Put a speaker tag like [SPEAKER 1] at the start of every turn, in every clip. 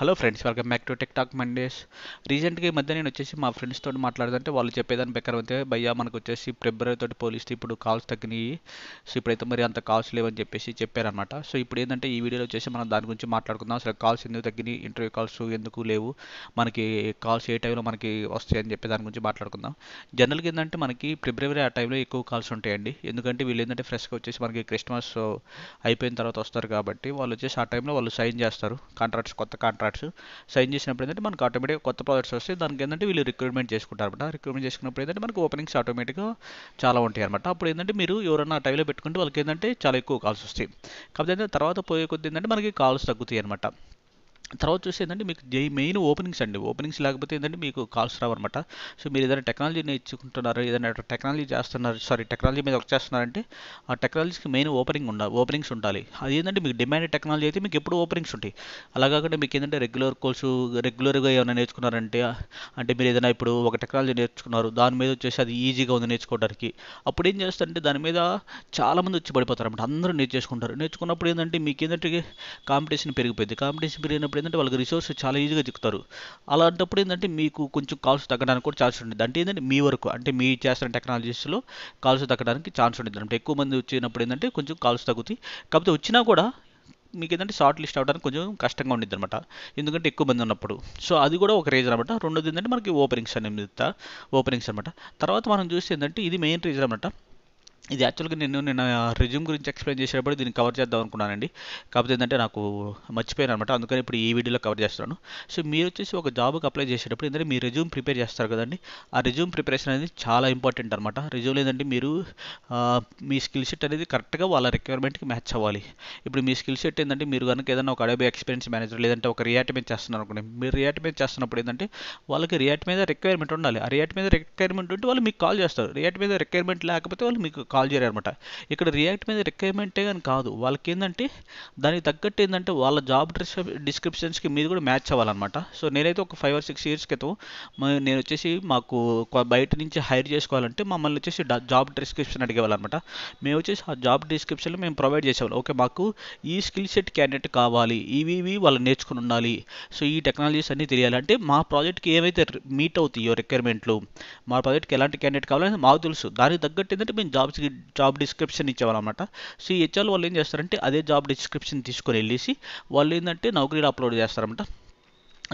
[SPEAKER 1] hello friends welcome back to tech talk Mondays రీసెంట్గా ఈ మధ్య నేను వచ్చేసి మా ఫ్రెండ్స్ తోటి మాట్లాడదంటే వాళ్ళు చెప్పేదాన్ని ప్రకారం అయితే భయ్యా మనకు వచ్చేసి ఫిబ్రవరి తోటి పోలిస్తే ఇప్పుడు కాల్స్ తగ్గినాయి సో ఇప్పుడైతే మరి అంత కాల్స్ లేవని చెప్పేసి చెప్పారనమాట సో ఇప్పుడు ఏంటంటే ఈ వీడియోలో వచ్చేసి మనం దాని గురించి మాట్లాడుకుందాం అసలు కాల్స్ ఎందుకు తగ్గినాయి ఇంటర్వ్యూ కాల్స్ ఎందుకు లేవు మనకి కాల్స్ ఏ టైంలో మనకి వస్తాయి అని చెప్పి దాని గురించి మాట్లాడుకుందాం జనరల్గా ఏంటంటే మనకి ఫిబ్రవరి ఆ టైంలో ఎక్కువ కాల్స్ ఉంటాయండి ఎందుకంటే వీళ్ళు ఏంటంటే ఫ్రెష్గా వచ్చేసి మనకి క్రిస్మస్ అయిపోయిన తర్వాత వస్తారు కాబట్టి వాళ్ళు వచ్చేసి ఆ టైంలో వాళ్ళు సైన్ చేస్తారు కాంట్రాక్ట్స్ కొత్త కాంట్రాక్ట్ కాంట్రాక్ట్స్ సైన్ చేసినప్పుడు ఏంటంటే మనకు ఆటోమేటిక్గా కొత్త ప్రాజెక్ట్స్ వస్తే దానికి ఏంటంటే వీళ్ళు రిక్రూట్మెంట్ చేసుకుంటారు అనమాట రిక్రూట్మెంట్ చేసుకున్నప్పుడు ఏంటంటే మనకు ఓపెనింగ్స్ ఆటోమేటిక్గా చాలా ఉంటాయి అనమాట అప్పుడు ఏంటంటే మీరు ఎవరైనా టైంలో పెట్టుకుంటే వాళ్ళకి ఏంటంటే చాలా ఎక్కువ కాల్స్ వస్తాయి కాకపోతే తర్వాత పోయే కొద్ది ఏంటంటే మనకి కాల్స్ తగ్గుతాయి అనమాట తర్వాత చూసి ఏంటంటే మీకు మెయిన్ ఓపెనింగ్స్ అండి ఓపెనింగ్స్ లేకపోతే ఏంటంటే మీకు కాల్స్ రావన్నమాట సో మీరు ఏదైనా టెక్నాలజీ నేర్చుకుంటున్నారు ఏదైనా టెక్నాలజీ చేస్తున్నారు సారీ టెక్నాలజీ మీద వర్క్ చేస్తున్నారంటే ఆ టెక్నాలజీకి మెయిన్ ఓపెనింగ్ ఉండాలి ఓపెనింగ్స్ ఉండాలి అది ఏంటంటే మీకు డిమాండ్ టెక్నాలజీ అయితే మీకు ఎప్పుడు ఓపెనింగ్స్ ఉంటాయి అలా కాకుండా మీకు ఏంటంటే రెగ్యులర్ కోర్సు రెగ్యులర్గా ఏమైనా నేర్చుకున్నారంటే అంటే మీరు ఏదైనా ఇప్పుడు ఒక టెక్నాలజీ నేర్చుకున్నారు దాని మీద వచ్చేసి అది ఈజీగా ఉంది నేర్చుకోవడానికి అప్పుడు ఏం చేస్తారంటే దాని మీద చాలామంది వచ్చి పడిపోతారు అన్నమాట అందరూ నేర్చేసుకుంటారు నేర్చుకున్నప్పుడు ఏంటంటే మీకు ఏంటంటే కాంపిటీషన్ పెరిగిపోయింది కాంపిటీషన్ పెరిగినప్పుడు అప్పుడు ఏంటంటే వాళ్ళకి రిసోర్స్ చాలా ఈజీగా చిక్కుతారు అలాంటప్పుడు ఏంటంటే మీకు కొంచెం కాల్స్ తగ్గడానికి కూడా ఛాన్స్ ఉంటుంది అంటే ఏంటంటే మీ వరకు అంటే మీ చేస్తున్న టెక్నాలజీస్లో కాల్స్ తగ్గడానికి ఛాన్స్ ఉంటుంది అంటే ఎక్కువ మంది వచ్చినప్పుడు ఏంటంటే కొంచెం కాల్స్ తగ్గుతాయి కాకపోతే వచ్చినా కూడా మీకు ఏంటంటే షార్ట్ లిస్ట్ అవడానికి కొంచెం కష్టంగా ఉండిద్ది అనమాట ఎందుకంటే ఎక్కువ మంది ఉన్నప్పుడు సో అది కూడా ఒక రీజన్ అనమాట రెండోది ఏంటంటే మనకి ఓపెనింగ్స్ అనేది ఓపెనింగ్స్ అనమాట తర్వాత మనం చూస్తే ఏంటంటే ఇది మెయిన్ రీజన్ అనమాట ఇది యాక్చువల్గా నేను నిన్న రిజ్యూమ్ గురించి ఎక్స్ప్లెయిన్ చేసేటప్పుడు దీన్ని కవర్ చేద్దాం అనుకున్నానండి కాకపోతే ఏంటంటే నాకు మర్చిపోయాను అనమాట అందుకని ఇప్పుడు ఈ వీడియోలో కవర్ చేస్తున్నాను సో మీరు వచ్చేసి ఒక జాబ్కి అప్లై చేసేటప్పుడు ఏంటంటే మీ రెజ్యూమ్ ప్రిపేర్ చేస్తారు కదండి ఆ రిజ్యూమ్ ప్రిపరేషన్ అనేది చాలా ఇంపార్టెంట్ అనమాట రిజ్యూమ్లో ఏంటంటే మీరు మీ స్కిల్ సెట్ అనేది కరెక్ట్గా వాళ్ళ రిక్వైర్మెంట్కి మ్యాచ్ అవ్వాలి ఇప్పుడు మీ స్కిల్ సెట్ ఏంటంటే మీరు కనుక ఏదైనా ఒక అడబే ఎక్స్పీరియన్స్ మేనేజర్ లేదంటే ఒక రియాక్ట్ మీద చేస్తున్నారు అనుకోండి మీరు రియాక్ట్ మీద చేస్తున్నప్పుడు ఏంటంటే వాళ్ళకి రియాక్ట్ మీద రిక్వైర్మెంట్ ఉండాలి ఆ రియాక్ట్ మీద రిక్వైర్మెంట్ ఉంటే వాళ్ళు మీకు కాల్ చేస్తారు రియాక్ట్ మీద రిక్వైర్మెంట్ లేకపోతే వాళ్ళు మీకు కాల్ అనమాట ఇక్కడ రియాక్ట్ మీద రిక్వైర్మెంటే కానీ కాదు వాళ్ళకి ఏంటంటే దానికి తగ్గట్టు ఏంటంటే వాళ్ళ జాబ్ డిస్క్రిప్షన్స్కి మీరు కూడా మ్యాచ్ అవ్వాలన్నమాట సో నేనైతే ఒక ఫైవ్ ఆర్ సిక్స్ ఇయర్స్ క్రితం నేను వచ్చేసి మాకు బయట నుంచి హైర్ చేసుకోవాలంటే మమ్మల్ని వచ్చేసి జాబ్ డిస్క్రిప్షన్ అడిగేవాళ్ళనమాట మేము వచ్చేసి ఆ జాబ్ డిస్క్రిప్షన్లో మేము ప్రొవైడ్ చేసేవాళ్ళం ఓకే మాకు ఈ స్కిల్ సెట్ క్యాండిడేట్ కావాలి ఇవి ఇవి వాళ్ళు నేర్చుకుని ఉండాలి సో ఈ టెక్నాలజీస్ అన్నీ తెలియాలి అంటే మా ప్రాజెక్ట్కి ఏమైతే మీట్ అవుతాయో రిక్వైర్మెంట్లు మా ప్రాజెక్ట్కి ఎలాంటి క్యాండిడేట్ కావాలి మాకు తెలుసు దానికి తగ్గట్టు ఏంటంటే మేము జాబ్స్కి జాబ్ డిస్క్రిప్షన్ ఇచ్చేవాళ్ళు అనమాట సో ఈ హెచ్ఆర్ వాళ్ళు ఏం చేస్తారంటే అదే జాబ్ డిస్క్రిప్షన్ తీసుకొని వెళ్ళేసి వాళ్ళు ఏంటంటే నౌకరీలు అప్లోడ్ చేస్తారన్నమాట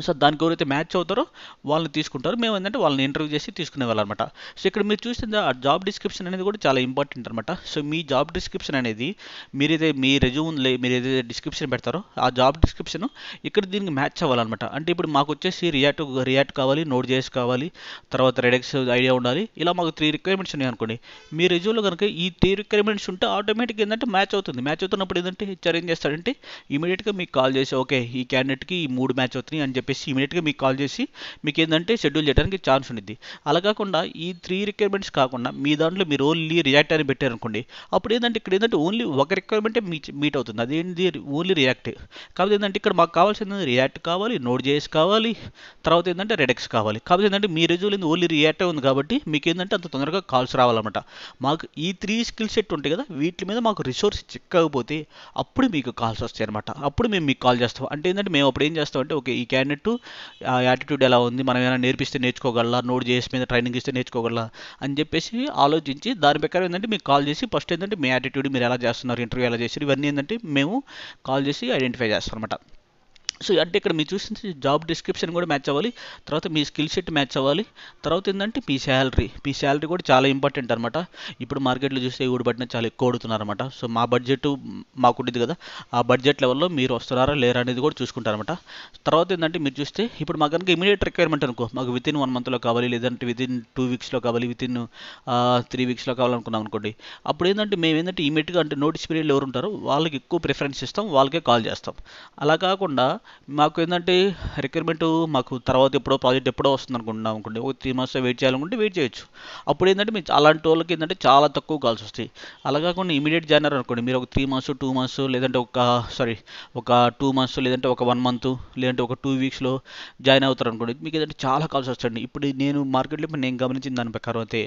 [SPEAKER 1] సో దానికి ఎవరైతే మ్యాచ్ అవుతారో వాళ్ళని తీసుకుంటారు మేము ఏంటంటే వాళ్ళని ఇంటర్వ్యూ చేసి తీసుకునే వాళ్ళనమాట సో ఇక్కడ మీరు చూసింది ఆ జాబ్ డిస్క్రిప్షన్ అనేది కూడా చాలా ఇంపార్టెంట్ అనమాట సో మీ జాబ్ డిస్క్రిప్షన్ అనేది మీరైతే మీ రెజ్యూమ్ మీరు ఏదైతే డిస్క్రిప్షన్ పెడతారో ఆ జాబ్ డిస్క్రిప్షన్ ఇక్కడ దీనికి మ్యాచ్ అవ్వాలన్నమాట అంటే ఇప్పుడు మాకు వచ్చేసి రియాక్ట్ రియాక్ట్ కావాలి నోట్ చేసి కావాలి తర్వాత రెడెక్స్ ఐడియా ఉండాలి ఇలా మాకు త్రీ రిక్వైర్మెంట్స్ ఉన్నాయి అనుకోండి మీ రెజ్యూమ్లో కనుక ఈ త్రీ రిక్వైర్మెంట్స్ ఉంటే ఆటోమేటిక్ ఏంటంటే మ్యాచ్ అవుతుంది మ్యాచ్ అవుతున్నప్పుడు ఏంటంటే హెచ్ఆర్ ఏం చేస్తాడంటే ఇమీడియట్గా మీకు కాల్ చేసి ఓకే ఈ క్యాండిడేట్కి ఈ మూడు మ్యాచ్ అవుతున్నాయి అని చెప్పి చెప్పేసి ఇమీడియట్గా మీకు కాల్ చేసి మీకు ఏంటంటే షెడ్యూల్ చేయడానికి ఛాన్స్ ఉండిద్ది అలా కాకుండా ఈ త్రీ రిక్వైర్మెంట్స్ కాకుండా మీ దాంట్లో మీరు ఓన్లీ రియాక్ట్ అని పెట్టారనుకోండి అప్పుడు ఏంటంటే ఇక్కడ ఏంటంటే ఓన్లీ ఒక రిక్వైర్మెంటే మీట్ అవుతుంది అదేంటి ఓన్లీ రియాక్ట్ కాబట్టి ఏంటంటే ఇక్కడ మాకు కావాల్సింది రియాక్ట్ కావాలి నోట్ చేసి కావాలి తర్వాత ఏంటంటే రెడెక్స్ కావాలి కాబట్టి ఏంటంటే మీ రిజ్యూల్ ఓన్లీ రియాక్ట్ ఉంది కాబట్టి మీకు ఏంటంటే అంత తొందరగా కాల్స్ రావాలన్నమాట మాకు ఈ త్రీ స్కిల్ సెట్ ఉంటాయి కదా వీటి మీద మాకు రిసోర్స్ చిక్కకపోతే అప్పుడు మీకు కాల్స్ వస్తాయి అనమాట అప్పుడు మేము మీకు కాల్ చేస్తాం అంటే ఏంటంటే మేము అప్పుడు ఏం చేస్తాం అంటే ఓకే ఈ క్యాండిడేట్ అన్నట్టు యాటిట్యూడ్ ఎలా ఉంది మనం ఏమైనా నేర్పిస్తే నేర్చుకోగలరా నోట్ చేసి మీద ట్రైనింగ్ ఇస్తే నేర్చుకోగలరా అని చెప్పేసి ఆలోచించి దాని ప్రకారం ఏంటంటే మీకు కాల్ చేసి ఫస్ట్ ఏంటంటే మీ యాటిట్యూడ్ మీరు ఎలా చేస్తున్నారు ఇంటర్వ్యూ ఎలా చేశారు ఇవన్నీ ఏంటంటే మేము కాల్ చేసి ఐడెంటిఫై చేస్తాం అనమాట సో అంటే ఇక్కడ మీరు చూసిన జాబ్ డిస్క్రిప్షన్ కూడా మ్యాచ్ అవ్వాలి తర్వాత మీ స్కిల్ సెట్ మ్యాచ్ అవ్వాలి తర్వాత ఏంటంటే మీ శాలరీ మీ శాలరీ కూడా చాలా ఇంపార్టెంట్ అనమాట ఇప్పుడు మార్కెట్లో చూస్తే ఎగుడు పట్టిన చాలా ఎక్కువ అనమాట సో మా బడ్జెట్ మాకు ఉండేది కదా ఆ బడ్జెట్ లెవెల్లో మీరు వస్తున్నారా లేరా అనేది కూడా అనమాట తర్వాత ఏంటంటే మీరు చూస్తే ఇప్పుడు మాకు కనుక ఇమీడియట్ రిక్వైర్మెంట్ అనుకో మాకు వితిన్ వన్ మంత్లో కావాలి లేదంటే వితిన్ టూ వీక్స్లో కావాలి వితిన్ త్రీ వీక్స్లో కావాలనుకున్నాం అనుకోండి అప్పుడు ఏంటంటే మేము ఏంటంటే ఇమీడియట్గా అంటే నోటీస్ పీరియడ్లో ఎవరు ఉంటారో వాళ్ళకి ఎక్కువ ప్రిఫరెన్స్ ఇస్తాం వాళ్ళకే కాల్ చేస్తాం అలా కాకుండా మాకు ఏంటంటే రిక్వైర్మెంట్ మాకు తర్వాత ఎప్పుడో ప్రాజెక్ట్ ఎప్పుడో వస్తుంది అనుకుంటున్నాం అనుకోండి ఒక త్రీ మంత్స్ వెయిట్ చేయాలనుకుంటే వెయిట్ చేయొచ్చు అప్పుడు ఏంటంటే మీకు అలాంటి వాళ్ళకి ఏంటంటే చాలా తక్కువ కాల్స్ వస్తాయి అలా కాకుండా ఇమీడియట్ జాయిన్ అనుకోండి మీరు ఒక త్రీ మంత్స్ టూ మంత్స్ లేదంటే ఒక సారీ ఒక టూ మంత్స్ లేదంటే ఒక వన్ మంత్ లేదంటే ఒక టూ వీక్స్లో జాయిన్ అవుతారు అనుకోండి మీకు ఏంటంటే చాలా కాల్స్ వస్తాయండి ఇప్పుడు నేను మార్కెట్లో ఇప్పుడు నేను గమనించిన దాని ప్రకారం అయితే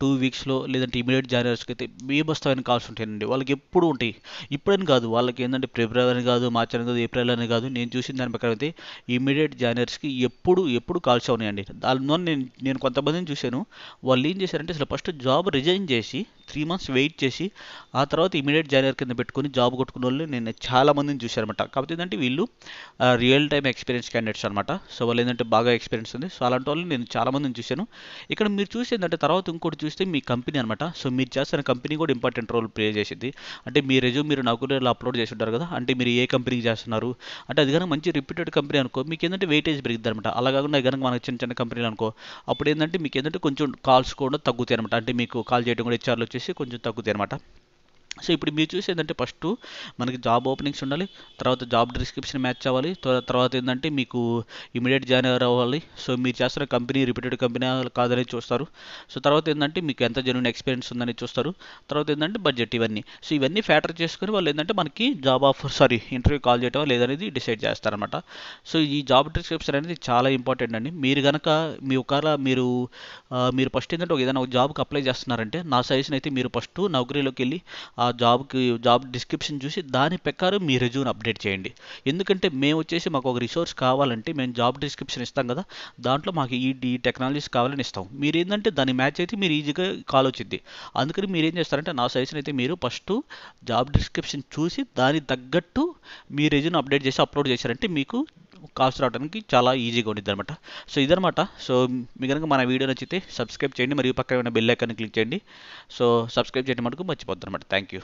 [SPEAKER 1] టూ వీక్స్లో లేదంటే ఇమీడియట్ జాయిన్ అయ్యేకి అయితే బీభస్తమైన కాల్స్ ఉంటాయండి వాళ్ళకి ఎప్పుడు ఉంటాయి ఇప్పుడని కాదు వాళ్ళకి ఏంటంటే ఫిబ్రవరి కాదు మార్చి అని కాదు ఏప్రిల్ అని కాదు నేను చూసిన దాని ప్రకారం అయితే ఇమీడియట్ జాయినర్స్కి ఎప్పుడు ఎప్పుడు కాల్స్ అవునాయండి దానిలో నేను నేను కొంతమందిని చూశాను వాళ్ళు ఏం చేశారంటే అసలు ఫస్ట్ జాబ్ రిజైన్ చేసి త్రీ మంత్స్ వెయిట్ చేసి ఆ తర్వాత ఇమీడియట్ జానియర్ కింద పెట్టుకుని జాబ్ కొట్టుకున్న వాళ్ళు నేను చాలా మందిని చూశారనమాట కాబట్టి ఏంటంటే వీళ్ళు రియల్ టైం ఎక్స్పీరియన్స్ క్యాండిడేట్స్ అనమాట సో వాళ్ళు ఏంటంటే బాగా ఎక్స్పీరియన్స్ ఉంది సో అలాంటి వాళ్ళు నేను చాలా మందిని చూశాను ఇక్కడ మీరు ఏంటంటే తర్వాత ఇంకోటి చూస్తే మీ కంపెనీ అనమాట సో మీరు చేస్తున్న కంపెనీ కూడా ఇంపార్టెంట్ రోల్ ప్లే చేసింది అంటే మీ రెజ్యూమ్ మీరు నాకు అప్లోడ్ చేసి ఉంటారు కదా అంటే మీరు ఏ కంపెనీకి చేస్తున్నారు అంటే అది కనుక మంచి రిప్యూటెడ్ కంపెనీ అనుకో మీకు ఏంటంటే వెయిటేజ్ పెరిగింది అనమాట అలా కాకుండా కనుక మనకు చిన్న చిన్న కంపెనీలు అనుకో అప్పుడు ఏంటంటే మీకు ఏంటంటే కొంచెం కాల్స్ కూడా తగ్గుతాయి అనమాట అంటే మీకు కాల్ చేయడం కూడా హెచ్ఆర్లో వచ్చేసి కొంచెం తగ్గుతాయి అనమాట సో ఇప్పుడు మీరు చూసి ఏంటంటే ఫస్ట్ మనకి జాబ్ ఓపెనింగ్స్ ఉండాలి తర్వాత జాబ్ డిస్క్రిప్షన్ మ్యాచ్ అవ్వాలి తర్వాత ఏంటంటే మీకు ఇమీడియట్ జాయిన్ అవ్వాలి సో మీరు చేస్తున్న కంపెనీ రిపీటెడ్ కంపెనీ కాదని చూస్తారు సో తర్వాత ఏంటంటే మీకు ఎంత జెన్యున్ ఎక్స్పీరియన్స్ ఉందని చూస్తారు తర్వాత ఏంటంటే బడ్జెట్ ఇవన్నీ సో ఇవన్నీ ఫ్యాక్టర్ చేసుకుని వాళ్ళు ఏంటంటే మనకి job offer sorry interview call చేయటం లేదనేది డిసైడ్ చేస్తారనమాట సో ఈ జాబ్ డిస్క్రిప్షన్ అనేది చాలా ఇంపార్టెంట్ అండి మీరు కనుక మీ ఒకవేళ మీరు మీరు ఫస్ట్ ఏంటంటే ఒక ఏదైనా ఒక జాబ్కి అప్లై చేస్తున్నారంటే నా సజెషన్ అయితే మీరు ఫస్ట్ నౌకరీలోకి వెళ్ళి ఆ జాబ్కి జాబ్ డిస్క్రిప్షన్ చూసి దాని ప్రకారం మీ రెజ్యూని అప్డేట్ చేయండి ఎందుకంటే మేము వచ్చేసి మాకు ఒక రిసోర్స్ కావాలంటే మేము జాబ్ డిస్క్రిప్షన్ ఇస్తాం కదా దాంట్లో మాకు ఈ ఈ టెక్నాలజీస్ కావాలని ఇస్తాం మీరు ఏంటంటే దాన్ని మ్యాచ్ అయితే మీరు ఈజీగా కాల్ వచ్చింది అందుకని మీరు ఏం చేస్తారంటే నా సజెషన్ అయితే మీరు ఫస్ట్ జాబ్ డిస్క్రిప్షన్ చూసి దానికి తగ్గట్టు మీ రెజ్యూని అప్డేట్ చేసి అప్లోడ్ చేశారంటే మీకు కాల్స్ రావడానికి చాలా ఈజీగా ఉంటుంది అనమాట సో ఇదనమాట సో మీ కనుక మన వీడియో నచ్చితే సబ్స్క్రైబ్ చేయండి మరియు పక్కన ఉన్న బెల్ ఐకాన్ క్లిక్ చేయండి సో సబ్స్క్రైబ్ చేయడం మటుకు మర్చిపోద్దు అనమాట థ్యాంక్ యూ